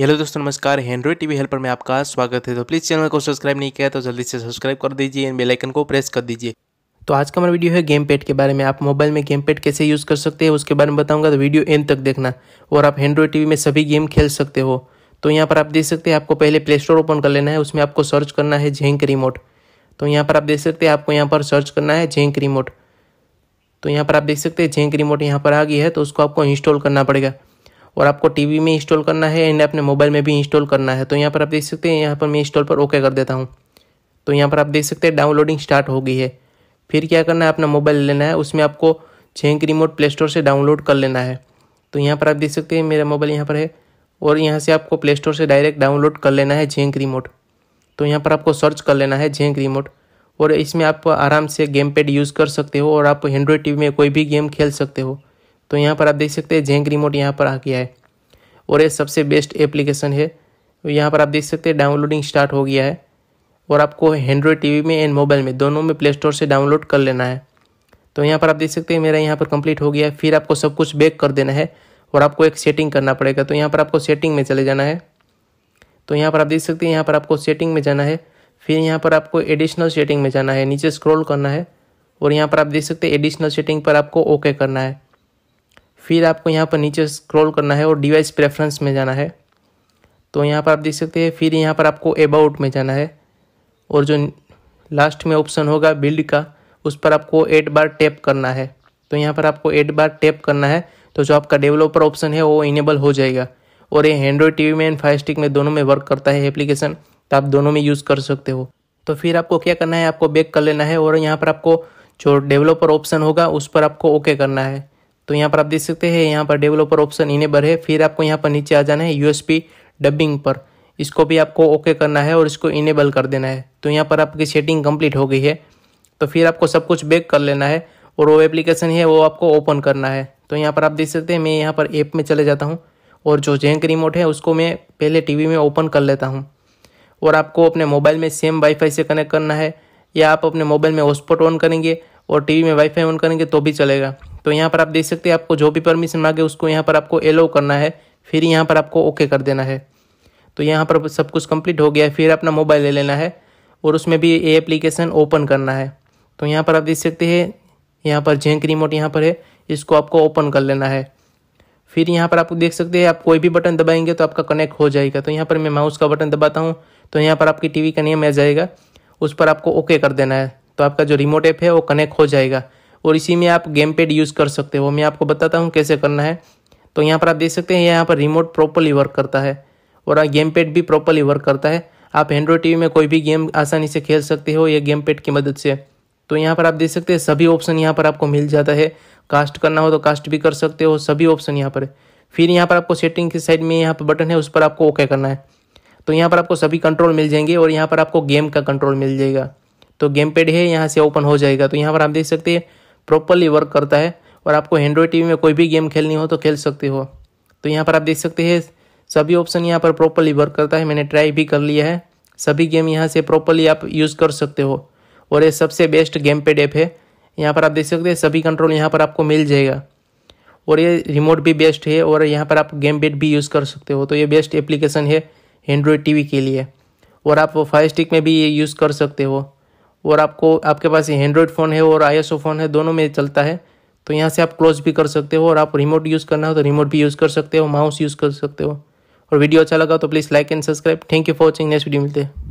hello दोस्तों नमस्कार हैंड्रॉइड TV helper में आपका स्वागत है तो प्लीज़ चैनल को सब्सक्राइब नहीं किया तो जल्दी से सब्सक्राइब कर दीजिए एंड बेल आइकन को प्रेस कर दीजिए तो आज का हमारा वीडियो है गेम पैड के बारे में आप मोबाइल में गेम पैड कैसे यूज़ कर सकते हैं उसके बारे में बताऊंगा तो वीडियो एंड तक देखना और आप हैंड्रॉइड टीवी में सभी गेम खेल सकते हो तो यहाँ पर आप देख सकते हैं आपको पहले प्ले स्टोर ओपन कर लेना है उसमें आपको सर्च करना है झेंक रिमोट तो यहाँ पर आप देख सकते हैं आपको यहाँ पर सर्च करना है झेंक रिमोट तो यहाँ पर आप देख सकते हैं झेंक रिमोट यहाँ पर आ गई है तो उसको आपको इंस्टॉल करना पड़ेगा और आपको टीवी में इंस्टॉल करना है एंड अपने मोबाइल में भी इंस्टॉल करना है तो यहाँ पर आप देख सकते हैं यहाँ पर मैं इंस्टॉल पर ओके कर देता हूँ तो यहाँ पर आप देख सकते हैं डाउनलोडिंग स्टार्ट हो गई है फिर क्या करना है अपना मोबाइल लेना है उसमें आपको छेंक रिमोट प्ले स्टोर से डाउनलोड कर लेना है तो यहाँ पर आप देख सकते हैं मेरा मोबाइल यहाँ पर है और यहाँ से आपको प्ले स्टोर से डायरेक्ट डाउनलोड कर लेना है झेंक रिमोट तो यहाँ पर आपको सर्च कर लेना है झेंक रिमोट और इसमें आप आराम से गेम पैड यूज़ कर सकते हो और आप एंड्रॉयड टीवी में कोई भी गेम खेल सकते हो तो यहाँ पर आप देख सकते हैं जेंक रिमोट यहाँ पर आ गया है और ये सबसे बेस्ट एप्लीकेशन है यहाँ पर आप देख सकते हैं डाउनलोडिंग स्टार्ट हो गया है और आपको एंड्रॉयड टीवी में एंड मोबाइल में दोनों में प्ले स्टोर से डाउनलोड कर लेना है तो यहाँ पर आप देख सकते हैं मेरा यहाँ पर कंप्लीट हो गया है फिर आपको सब कुछ बैक कर देना है और आपको एक सेटिंग करना पड़ेगा तो यहाँ पर आपको सेटिंग में चले जाना है तो यहाँ पर आप देख सकते हैं यहाँ पर आपको सेटिंग में जाना है फिर यहाँ पर आपको एडिशनल सेटिंग में जाना है नीचे स्क्रॉल करना है और यहाँ पर आप देख सकते हैं एडिशनल सेटिंग पर आपको ओके करना है फिर आपको यहाँ पर नीचे स्क्रॉल करना है और डिवाइस प्रेफरेंस में जाना है तो यहाँ पर आप देख सकते हैं फिर यहाँ पर आपको अबाउट में जाना है और जो लास्ट में ऑप्शन होगा बिल्ड का उस पर आपको एट बार टैप करना है तो यहाँ पर आपको एट बार टैप करना है तो जो आपका डेवलपर ऑप्शन है वो इनेबल हो जाएगा और ये एंड्रॉयड टी में एंड फाइस्टिक स्टिक में दोनों में वर्क करता है एप्लीकेशन तो आप दोनों में यूज़ कर सकते हो तो फिर आपको क्या करना है आपको बैक कर लेना है और यहाँ पर आपको जो डेवलपर ऑप्शन होगा उस पर आपको ओके करना है तो यहाँ पर आप देख सकते हैं यहाँ पर डेवलपर ऑप्शन इनेबल है फिर आपको यहाँ पर नीचे आ जाना है यूएसपी डबिंग पर इसको भी आपको ओके करना है और इसको इनेबल कर देना है तो यहाँ पर आपकी सेटिंग कंप्लीट हो गई है तो फिर आपको सब कुछ बैक कर लेना है और वो एप्लीकेशन है वो आपको ओपन करना है तो यहाँ पर आप देख सकते हैं मैं यहाँ पर ऐप में चले जाता हूँ और जो जेंक रिमोट है उसको मैं पहले टीवी में ओपन कर लेता हूँ और आपको अपने मोबाइल में सेम वाईफाई से कनेक्ट करना है या आप अपने मोबाइल में हॉटस्पॉट ऑन करेंगे और टीवी में वाईफाई ऑन करेंगे तो भी चलेगा तो यहाँ पर आप देख सकते हैं आपको जो भी परमिशन मांगे उसको यहाँ पर आपको एलो करना है फिर यहाँ पर आपको ओके कर देना है तो यहाँ पर सब कुछ कंप्लीट हो गया है फिर अपना मोबाइल ले लेना है और उसमें भी ये एप्लीकेशन ओपन करना है तो यहाँ पर आप देख सकते हैं यहाँ पर झेंक रिमोट यहाँ पर है इसको आपको ओपन कर लेना है फिर यहाँ पर आप देख सकते हैं आप कोई भी बटन दबाएंगे तो आपका कनेक्ट हो जाएगा तो यहाँ पर मैं माउस का बटन दबाता हूँ तो यहाँ पर आपकी टीवी का नियम आ जाएगा उस पर आपको ओके कर देना है तो आपका जो रिमोट ऐप है वो कनेक्ट हो जाएगा और इसी में आप गेम पैड यूज़ कर सकते हो मैं आपको बताता हूँ कैसे करना है तो यहाँ पर आप देख सकते हैं यहाँ पर रिमोट प्रॉपरली वर्क करता है और गेम पैड भी प्रॉपरली वर्क करता है आप एंड्रॉयड टीवी में कोई भी गेम आसानी से खेल सकते हो ये गेम पैड की मदद से तो यहाँ पर आप देख सकते हैं सभी ऑप्शन यहाँ पर आपको मिल जाता है कास्ट करना हो तो कास्ट भी कर सकते हो सभी ऑप्शन यहाँ पर फिर यहाँ पर आपको सेटिंग के साइड में यहाँ पर बटन है उस पर आपको ओके करना है तो यहाँ पर आपको सभी कंट्रोल मिल जाएंगे और यहाँ पर आपको गेम का कंट्रोल मिल जाएगा तो गेम पैड है यहाँ से ओपन हो जाएगा तो यहाँ पर आप देख सकते हैं प्रॉपरली वर्क करता है और आपको एंड्रॉयड टीवी में कोई भी गेम खेलनी हो तो खेल सकते हो तो यहाँ पर आप देख सकते हैं सभी ऑप्शन यहाँ पर प्रॉपरली वर्क करता है मैंने ट्राई भी कर लिया है सभी गेम यहाँ से प्रॉपरली आप यूज़ कर सकते हो और ये सबसे बेस्ट गेम पेड ऐप है यहाँ पर आप देख सकते हैं सभी कंट्रोल यहाँ पर आपको मिल जाएगा और ये रिमोट भी बेस्ट है और यहाँ पर आप गेम पेड भी यूज़ कर सकते हो तो ये बेस्ट एप्लीकेशन है एंड्रॉयड टी के लिए और आप फाइव स्टिक में भी ये यूज़ कर सकते हो और आपको आपके पास एंड्रॉयड फ़ोन है और आई फ़ोन है दोनों में चलता है तो यहाँ से आप क्लोज भी कर सकते हो और आप रिमोट यूज़ करना हो तो रिमोट भी यूज़ कर सकते हो माउस यूज़ कर सकते हो और वीडियो अच्छा लगा तो please like and subscribe thank you for watching next video मिलते हैं